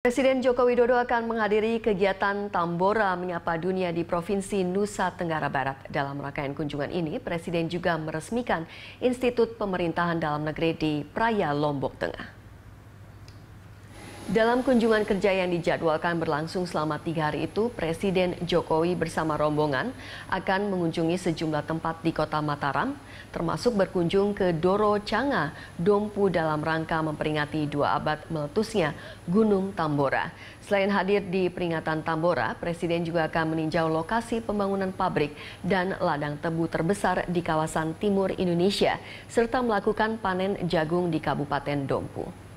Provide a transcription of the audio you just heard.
Presiden Joko Widodo akan menghadiri kegiatan Tambora Menyapa Dunia di Provinsi Nusa Tenggara Barat. Dalam rangkaian kunjungan ini, Presiden juga meresmikan Institut Pemerintahan Dalam Negeri di Praya Lombok Tengah. Dalam kunjungan kerja yang dijadwalkan berlangsung selama tiga hari itu, Presiden Jokowi bersama rombongan akan mengunjungi sejumlah tempat di kota Mataram, termasuk berkunjung ke Doro Canga, Dompu dalam rangka memperingati dua abad meletusnya Gunung Tambora. Selain hadir di peringatan Tambora, Presiden juga akan meninjau lokasi pembangunan pabrik dan ladang tebu terbesar di kawasan timur Indonesia, serta melakukan panen jagung di Kabupaten Dompu.